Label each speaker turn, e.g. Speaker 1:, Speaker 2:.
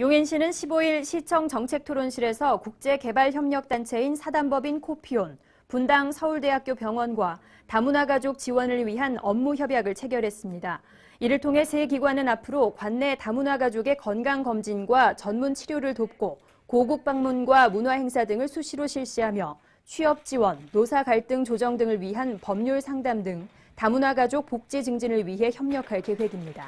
Speaker 1: 용인시는 15일 시청 정책토론실에서 국제개발협력단체인 사단법인 코피온, 분당 서울대학교 병원과 다문화 가족 지원을 위한 업무 협약을 체결했습니다. 이를 통해 세 기관은 앞으로 관내 다문화 가족의 건강 검진과 전문 치료를 돕고 고국 방문과 문화 행사 등을 수시로 실시하며 취업 지원, 노사 갈등 조정 등을 위한 법률 상담 등 다문화 가족 복지 증진을 위해 협력할 계획입니다.